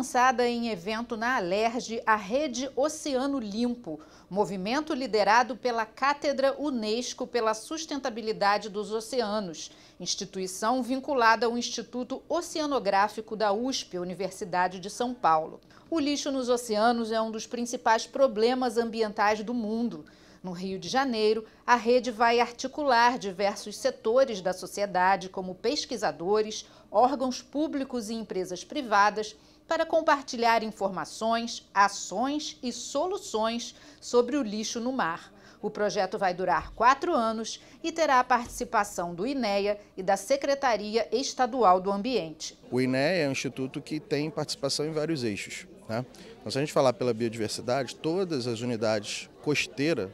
lançada em evento na Alerj a Rede Oceano Limpo, movimento liderado pela Cátedra Unesco pela Sustentabilidade dos Oceanos, instituição vinculada ao Instituto Oceanográfico da USP, Universidade de São Paulo. O lixo nos oceanos é um dos principais problemas ambientais do mundo. No Rio de Janeiro, a rede vai articular diversos setores da sociedade, como pesquisadores, órgãos públicos e empresas privadas, para compartilhar informações, ações e soluções sobre o lixo no mar. O projeto vai durar quatro anos e terá a participação do INEA e da Secretaria Estadual do Ambiente. O INEA é um instituto que tem participação em vários eixos. Né? Então, se a gente falar pela biodiversidade, todas as unidades costeiras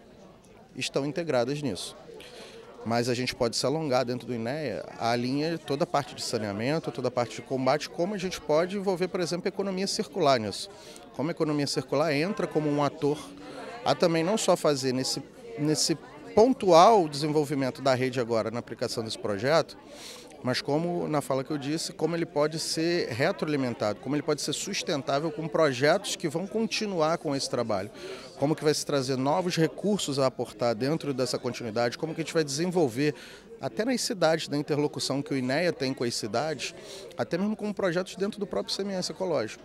estão integradas nisso mas a gente pode se alongar dentro do INEA a linha toda a parte de saneamento, toda a parte de combate, como a gente pode envolver, por exemplo, a economia circular nisso. Como a economia circular entra como um ator a também não só fazer nesse, nesse pontual desenvolvimento da rede agora na aplicação desse projeto, mas como na fala que eu disse, como ele pode ser retroalimentado, como ele pode ser sustentável com projetos que vão continuar com esse trabalho, como que vai se trazer novos recursos a aportar dentro dessa continuidade, como que a gente vai desenvolver até nas cidades, da interlocução que o INEA tem com as cidades, até mesmo com projetos dentro do próprio CMS ecológico.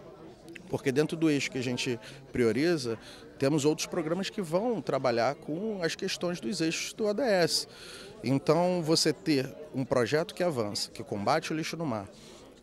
Porque dentro do eixo que a gente prioriza, temos outros programas que vão trabalhar com as questões dos eixos do ADS. Então, você ter um projeto que avança, que combate o lixo no mar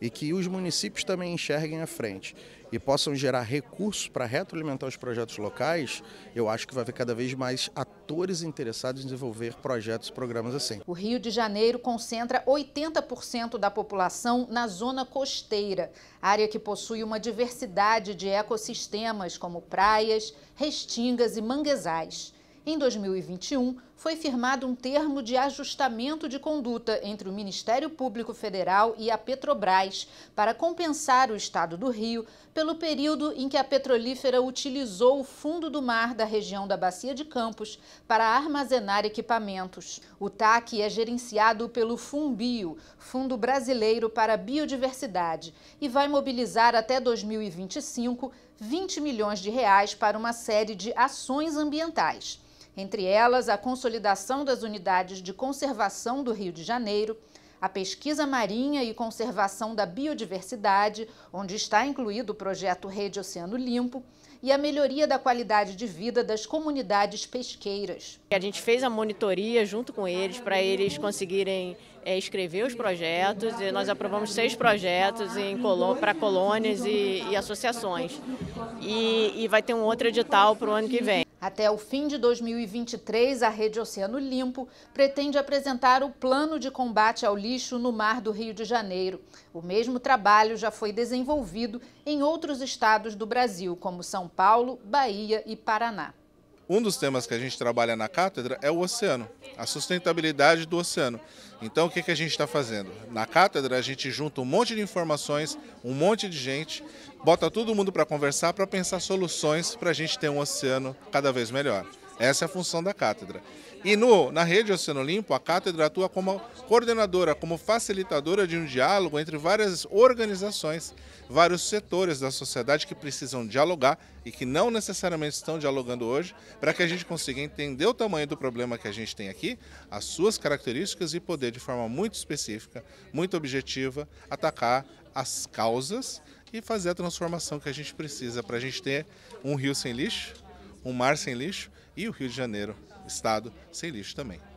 e que os municípios também enxerguem à frente e possam gerar recursos para retroalimentar os projetos locais, eu acho que vai haver cada vez mais atores interessados em desenvolver projetos e programas assim. O Rio de Janeiro concentra 80% da população na zona costeira, área que possui uma diversidade de ecossistemas como praias, restingas e manguezais. Em 2021, foi firmado um termo de ajustamento de conduta entre o Ministério Público Federal e a Petrobras para compensar o Estado do Rio pelo período em que a petrolífera utilizou o fundo do mar da região da Bacia de Campos para armazenar equipamentos. O TAC é gerenciado pelo Fumbio, Fundo Brasileiro para a Biodiversidade, e vai mobilizar até 2025 20 milhões de reais para uma série de ações ambientais entre elas a consolidação das unidades de conservação do Rio de Janeiro, a pesquisa marinha e conservação da biodiversidade, onde está incluído o projeto Rede Oceano Limpo, e a melhoria da qualidade de vida das comunidades pesqueiras. A gente fez a monitoria junto com eles para eles conseguirem é, escrever os projetos e nós aprovamos seis projetos para colônias e, e associações. E, e vai ter um outro edital para o ano que vem. Até o fim de 2023, a Rede Oceano Limpo pretende apresentar o plano de combate ao lixo no mar do Rio de Janeiro. O mesmo trabalho já foi desenvolvido em outros estados do Brasil, como São Paulo, Bahia e Paraná. Um dos temas que a gente trabalha na cátedra é o oceano, a sustentabilidade do oceano. Então, o que, que a gente está fazendo? Na cátedra, a gente junta um monte de informações, um monte de gente, bota todo mundo para conversar, para pensar soluções para a gente ter um oceano cada vez melhor. Essa é a função da cátedra. E no, na rede Oceano Limpo, a cátedra atua como coordenadora, como facilitadora de um diálogo entre várias organizações, vários setores da sociedade que precisam dialogar e que não necessariamente estão dialogando hoje, para que a gente consiga entender o tamanho do problema que a gente tem aqui, as suas características e poder, de forma muito específica, muito objetiva, atacar as causas e fazer a transformação que a gente precisa para a gente ter um rio sem lixo um mar sem lixo e o Rio de Janeiro, estado sem lixo também.